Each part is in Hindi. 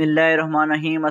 बसमीम्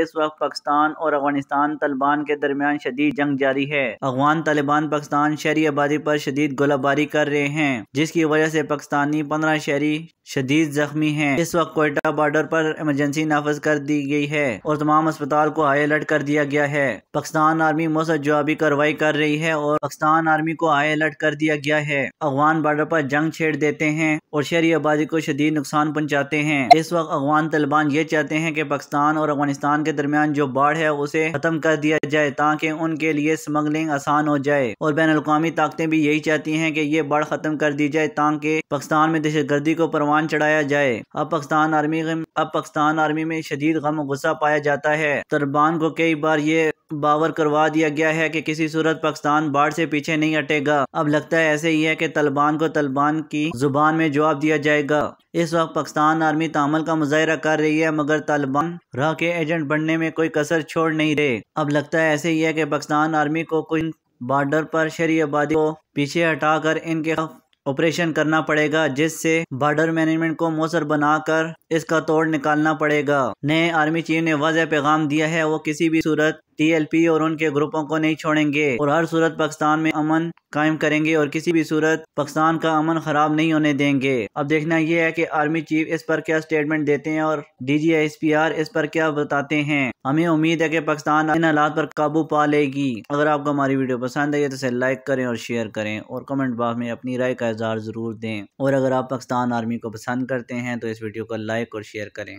इस वक्त पाकिस्तान और अफगानिस्तान तलबान के दरमियान शदीद जंग जारी है अफगान तालिबान पाकिस्तान शहरी आबादी पर शदीद गोलाबारी कर रहे हैं जिसकी वजह से पाकिस्तानी पंद्रह शहरी शदीद जख्मी हैं इस वक्त कोयटा बॉर्डर पर इमरजेंसी नाफज कर दी गई है और तमाम अस्पताल को हाई अलर्ट कर दिया गया है पाकिस्तान आर्मी मौसम जवाबी कार्रवाई कर रही है और पाकिस्तान आर्मी को हाई अलर्ट कर दिया गया है अफगान बॉर्डर पर जंग छेड़ देते हैं और शहरी आबादी को शदीद नुकसान पहुँचाते हैं इस वक्त अफगान तलबान तालिबान ये चाहते हैं कि पाकिस्तान और अफगानिस्तान के दरमियान जो बाढ़ है उसे ख़त्म कर दिया जाए ताकि उनके लिए स्मगलिंग आसान हो जाए और बैन अवी ताकतें भी यही चाहती हैं कि ये बाढ़ ख़त्म कर दी जाए ताकि पाकिस्तान में दहशतगर्दी को परवान चढ़ाया जाए अब पाकिस्तान आर्मी अब पाकिस्तान आर्मी में शदीद गम गुस्सा पाया जाता है तरबान को कई बार ये बावर करवा दिया गया है कि किसी सूरत पाकिस्तान बाढ़ से पीछे नहीं हटेगा अब लगता है ऐसे ही है कि तलबान को तलबान की जुबान में जवाब दिया जाएगा इस वक्त पाकिस्तान आर्मी तामल का मुजाहरा कर रही है मगर तालिबान राह के एजेंट बनने में कोई कसर छोड़ नहीं रहे अब लगता है ऐसे ही है कि पाकिस्तान आर्मी को कुछ बॉर्डर पर शहरी आबादी को पीछे हटाकर इनके ऑपरेशन करना पड़ेगा जिससे बॉर्डर मैनेजमेंट को मौसर बनाकर इसका तोड़ निकालना पड़ेगा नए आर्मी चीफ ने वाज पैगाम दिया है वो किसी भी सूरत टीएलपी और उनके ग्रुपों को नहीं छोड़ेंगे और हर सूरत पाकिस्तान में अमन कायम करेंगे और किसी भी सूरत पाकिस्तान का अमन खराब नहीं होने देंगे अब देखना यह है कि आर्मी चीफ इस पर क्या स्टेटमेंट देते हैं और आर इस पर क्या बताते हैं हमें उम्मीद है कि पाकिस्तान इन हालात पर काबू पा लेगी अगर आपको हमारी वीडियो पसंद आई तो इसे लाइक करें और शेयर करें और कमेंट बॉक्स में अपनी राय का इजहार जरूर दें और अगर आप पाकिस्तान आर्मी को पसंद करते हैं तो इस वीडियो को लाइक और शेयर करें